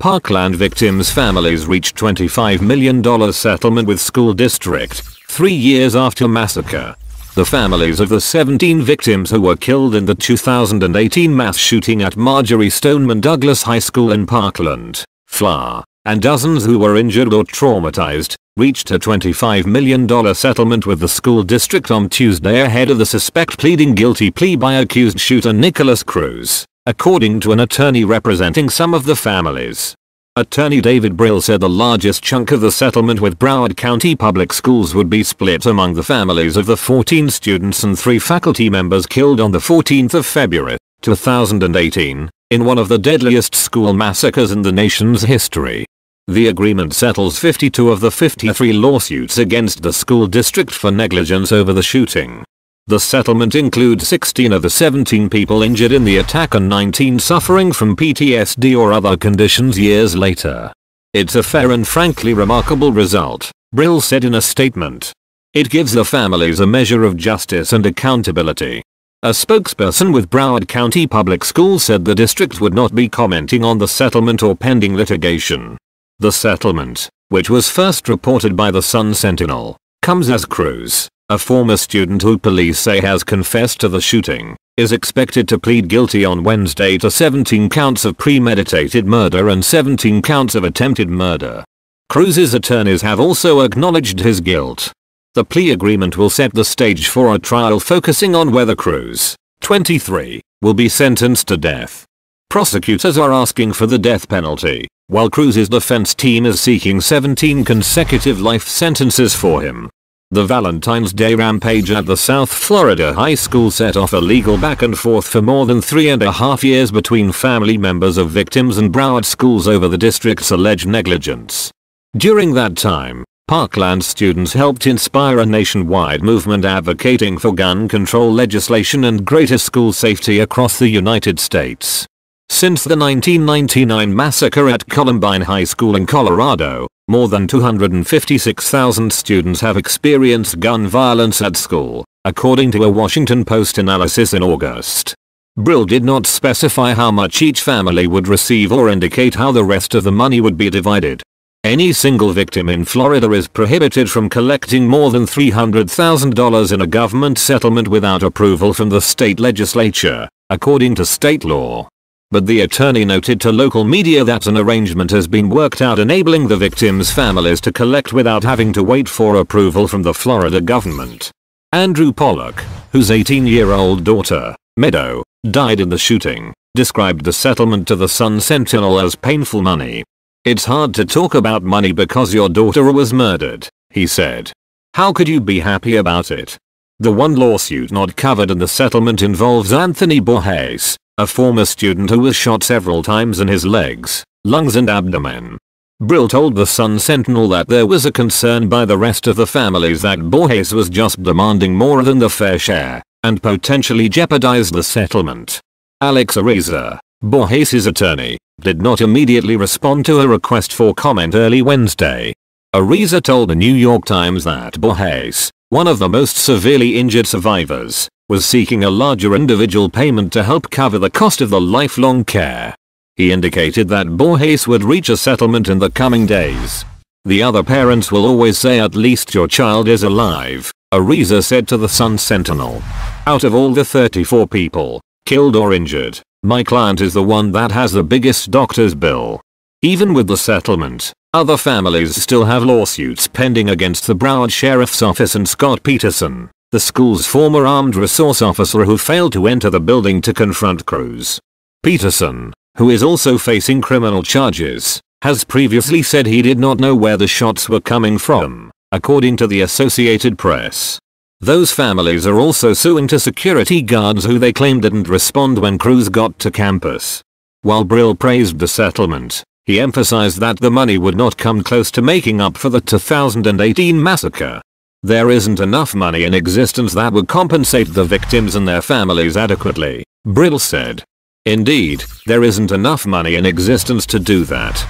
Parkland victims' families reached $25 million settlement with school district, three years after massacre. The families of the 17 victims who were killed in the 2018 mass shooting at Marjorie Stoneman Douglas High School in Parkland, FLA, and dozens who were injured or traumatized, reached a $25 million settlement with the school district on Tuesday ahead of the suspect pleading guilty plea by accused shooter Nicholas Cruz, according to an attorney representing some of the families. Attorney David Brill said the largest chunk of the settlement with Broward County Public Schools would be split among the families of the 14 students and three faculty members killed on the 14th of February, 2018, in one of the deadliest school massacres in the nation's history. The agreement settles 52 of the 53 lawsuits against the school district for negligence over the shooting. The settlement includes 16 of the 17 people injured in the attack and 19 suffering from PTSD or other conditions years later. It's a fair and frankly remarkable result, Brill said in a statement. It gives the families a measure of justice and accountability. A spokesperson with Broward County Public Schools said the district would not be commenting on the settlement or pending litigation. The settlement, which was first reported by the Sun Sentinel, comes as crews. A former student who police say has confessed to the shooting, is expected to plead guilty on Wednesday to 17 counts of premeditated murder and 17 counts of attempted murder. Cruz's attorneys have also acknowledged his guilt. The plea agreement will set the stage for a trial focusing on whether Cruz, 23, will be sentenced to death. Prosecutors are asking for the death penalty, while Cruz's defense team is seeking 17 consecutive life sentences for him. The Valentine's Day rampage at the South Florida High School set off a legal back and forth for more than three and a half years between family members of victims and Broward schools over the district's alleged negligence. During that time, Parkland students helped inspire a nationwide movement advocating for gun control legislation and greater school safety across the United States. Since the 1999 massacre at Columbine High School in Colorado, more than 256,000 students have experienced gun violence at school, according to a Washington Post analysis in August. Brill did not specify how much each family would receive or indicate how the rest of the money would be divided. Any single victim in Florida is prohibited from collecting more than $300,000 in a government settlement without approval from the state legislature, according to state law but the attorney noted to local media that an arrangement has been worked out enabling the victims' families to collect without having to wait for approval from the Florida government. Andrew Pollock, whose 18-year-old daughter, Meadow, died in the shooting, described the settlement to the Sun Sentinel as painful money. It's hard to talk about money because your daughter was murdered, he said. How could you be happy about it? The one lawsuit not covered in the settlement involves Anthony Borges, a former student who was shot several times in his legs, lungs and abdomen. Brill told the Sun Sentinel that there was a concern by the rest of the families that Borges was just demanding more than the fair share, and potentially jeopardized the settlement. Alex Ariza, Borges' attorney, did not immediately respond to a request for comment early Wednesday. Ariza told the New York Times that Borges, one of the most severely injured survivors, was seeking a larger individual payment to help cover the cost of the lifelong care. He indicated that Borges would reach a settlement in the coming days. The other parents will always say at least your child is alive, Ariza said to the Sun Sentinel. Out of all the 34 people, killed or injured, my client is the one that has the biggest doctor's bill. Even with the settlement, other families still have lawsuits pending against the Broward Sheriff's Office and Scott Peterson the school's former armed resource officer who failed to enter the building to confront Cruz. Peterson, who is also facing criminal charges, has previously said he did not know where the shots were coming from, according to the Associated Press. Those families are also suing to security guards who they claim didn't respond when Cruz got to campus. While Brill praised the settlement, he emphasized that the money would not come close to making up for the 2018 massacre. There isn't enough money in existence that would compensate the victims and their families adequately, Brill said. Indeed, there isn't enough money in existence to do that.